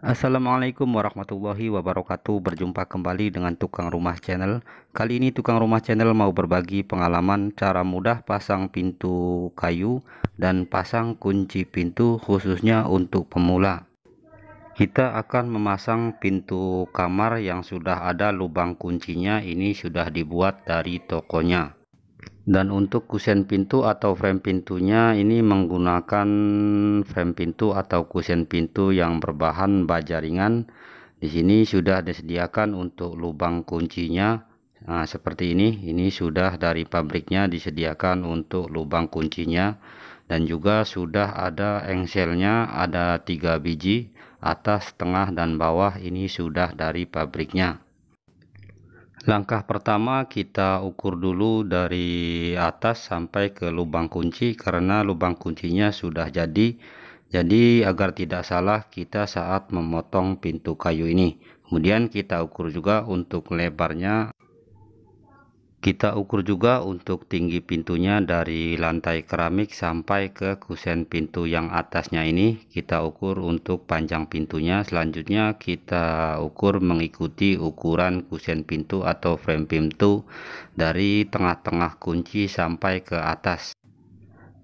Assalamualaikum warahmatullahi wabarakatuh Berjumpa kembali dengan Tukang Rumah Channel Kali ini Tukang Rumah Channel mau berbagi pengalaman Cara mudah pasang pintu kayu Dan pasang kunci pintu khususnya untuk pemula Kita akan memasang pintu kamar yang sudah ada lubang kuncinya Ini sudah dibuat dari tokonya dan untuk kusen pintu atau frame pintunya ini menggunakan frame pintu atau kusen pintu yang berbahan baja ringan di sini sudah disediakan untuk lubang kuncinya nah, seperti ini ini sudah dari pabriknya disediakan untuk lubang kuncinya dan juga sudah ada engselnya ada tiga biji atas tengah dan bawah ini sudah dari pabriknya Langkah pertama kita ukur dulu dari atas sampai ke lubang kunci karena lubang kuncinya sudah jadi. Jadi agar tidak salah kita saat memotong pintu kayu ini. Kemudian kita ukur juga untuk lebarnya kita ukur juga untuk tinggi pintunya dari lantai keramik sampai ke kusen pintu yang atasnya ini kita ukur untuk panjang pintunya selanjutnya kita ukur mengikuti ukuran kusen pintu atau frame pintu dari tengah-tengah kunci sampai ke atas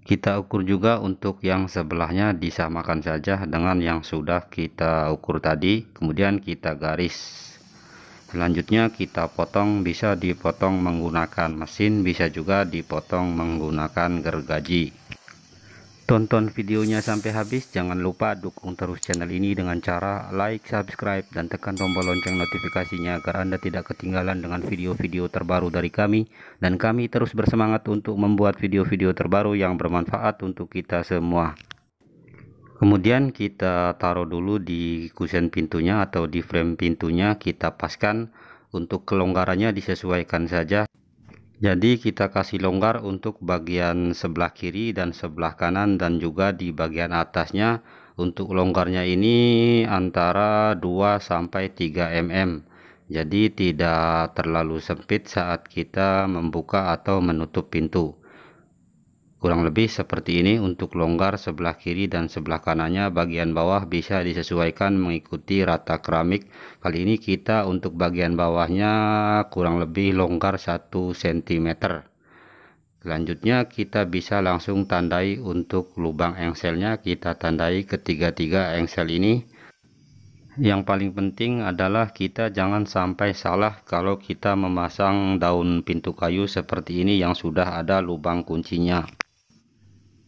kita ukur juga untuk yang sebelahnya disamakan saja dengan yang sudah kita ukur tadi kemudian kita garis selanjutnya kita potong bisa dipotong menggunakan mesin bisa juga dipotong menggunakan gergaji tonton videonya sampai habis jangan lupa dukung terus channel ini dengan cara like subscribe dan tekan tombol lonceng notifikasinya agar anda tidak ketinggalan dengan video-video terbaru dari kami dan kami terus bersemangat untuk membuat video-video terbaru yang bermanfaat untuk kita semua kemudian kita taruh dulu di kusen pintunya atau di frame pintunya kita paskan untuk kelonggarannya disesuaikan saja jadi kita kasih longgar untuk bagian sebelah kiri dan sebelah kanan dan juga di bagian atasnya untuk longgarnya ini antara 2 sampai 3 mm jadi tidak terlalu sempit saat kita membuka atau menutup pintu Kurang lebih seperti ini untuk longgar sebelah kiri dan sebelah kanannya bagian bawah bisa disesuaikan mengikuti rata keramik. Kali ini kita untuk bagian bawahnya kurang lebih longgar 1 cm. Selanjutnya kita bisa langsung tandai untuk lubang engselnya kita tandai ketiga-tiga engsel ini. Yang paling penting adalah kita jangan sampai salah kalau kita memasang daun pintu kayu seperti ini yang sudah ada lubang kuncinya.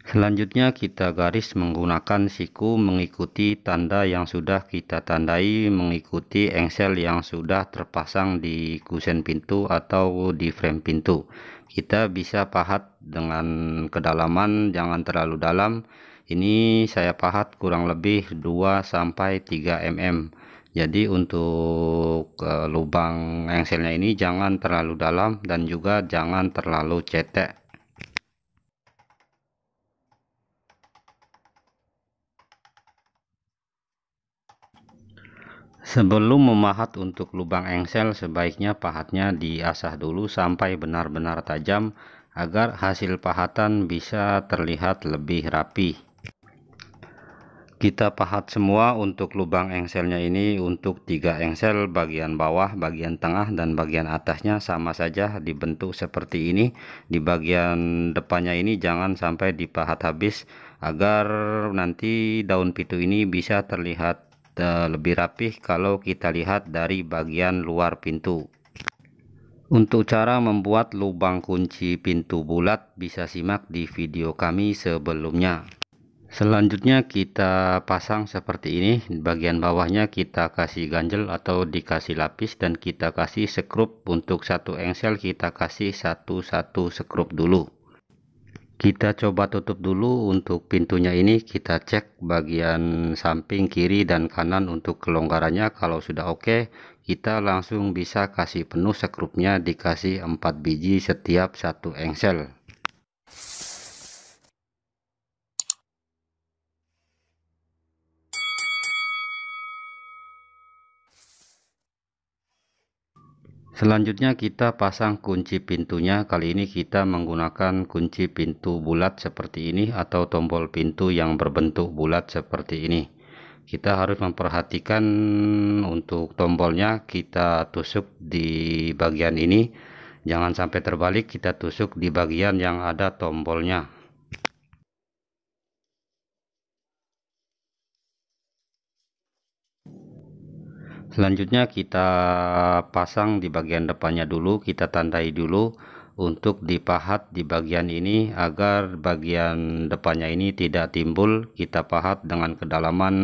Selanjutnya kita garis menggunakan siku mengikuti tanda yang sudah kita tandai mengikuti engsel yang sudah terpasang di kusen pintu atau di frame pintu. Kita bisa pahat dengan kedalaman jangan terlalu dalam. Ini saya pahat kurang lebih 2 sampai 3 mm. Jadi untuk eh, lubang engselnya ini jangan terlalu dalam dan juga jangan terlalu cetek. Sebelum memahat untuk lubang engsel, sebaiknya pahatnya diasah dulu sampai benar-benar tajam agar hasil pahatan bisa terlihat lebih rapi. Kita pahat semua untuk lubang engselnya ini untuk tiga engsel bagian bawah, bagian tengah, dan bagian atasnya sama saja dibentuk seperti ini. Di bagian depannya ini jangan sampai dipahat habis agar nanti daun pitu ini bisa terlihat lebih rapih kalau kita lihat dari bagian luar pintu untuk cara membuat lubang kunci pintu bulat bisa simak di video kami sebelumnya selanjutnya kita pasang seperti ini bagian bawahnya kita kasih ganjel atau dikasih lapis dan kita kasih sekrup untuk satu engsel kita kasih satu-satu sekrup dulu kita coba tutup dulu untuk pintunya ini kita cek bagian samping kiri dan kanan untuk kelonggarannya kalau sudah oke okay, kita langsung bisa kasih penuh sekrupnya dikasih 4 biji setiap satu engsel Selanjutnya kita pasang kunci pintunya. Kali ini kita menggunakan kunci pintu bulat seperti ini atau tombol pintu yang berbentuk bulat seperti ini. Kita harus memperhatikan untuk tombolnya kita tusuk di bagian ini. Jangan sampai terbalik kita tusuk di bagian yang ada tombolnya selanjutnya kita pasang di bagian depannya dulu kita tandai dulu untuk dipahat di bagian ini agar bagian depannya ini tidak timbul kita pahat dengan kedalaman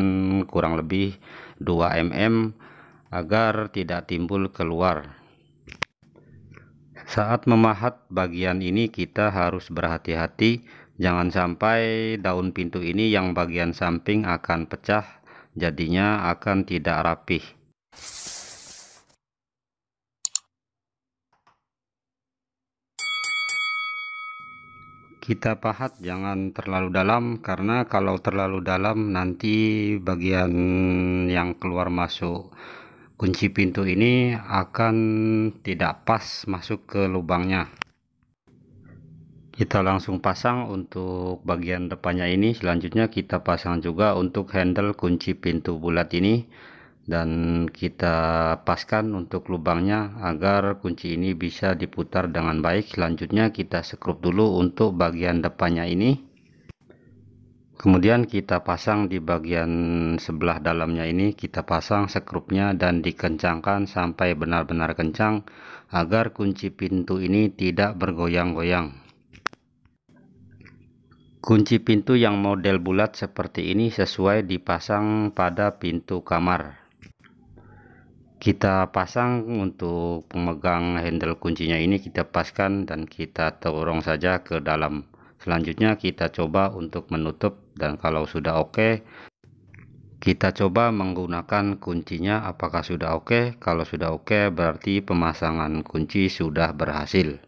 kurang lebih 2 mm agar tidak timbul keluar saat memahat bagian ini kita harus berhati-hati jangan sampai daun pintu ini yang bagian samping akan pecah jadinya akan tidak rapih kita pahat jangan terlalu dalam karena kalau terlalu dalam nanti bagian yang keluar masuk kunci pintu ini akan tidak pas masuk ke lubangnya kita langsung pasang untuk bagian depannya ini selanjutnya kita pasang juga untuk handle kunci pintu bulat ini dan kita paskan untuk lubangnya agar kunci ini bisa diputar dengan baik selanjutnya kita sekrup dulu untuk bagian depannya ini kemudian kita pasang di bagian sebelah dalamnya ini kita pasang sekrupnya dan dikencangkan sampai benar-benar kencang agar kunci pintu ini tidak bergoyang-goyang kunci pintu yang model bulat seperti ini sesuai dipasang pada pintu kamar kita pasang untuk pemegang handle kuncinya ini kita paskan dan kita terorong saja ke dalam selanjutnya kita coba untuk menutup dan kalau sudah oke okay, kita coba menggunakan kuncinya apakah sudah oke okay? kalau sudah oke okay, berarti pemasangan kunci sudah berhasil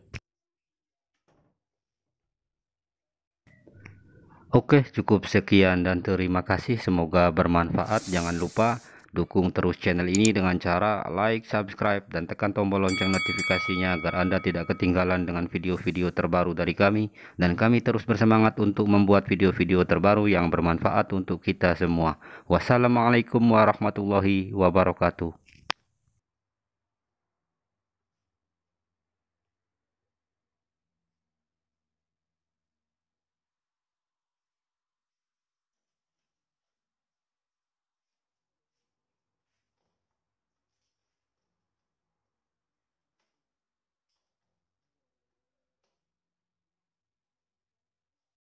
oke cukup sekian dan terima kasih semoga bermanfaat jangan lupa Dukung terus channel ini dengan cara like, subscribe, dan tekan tombol lonceng notifikasinya agar Anda tidak ketinggalan dengan video-video terbaru dari kami. Dan kami terus bersemangat untuk membuat video-video terbaru yang bermanfaat untuk kita semua. Wassalamualaikum warahmatullahi wabarakatuh.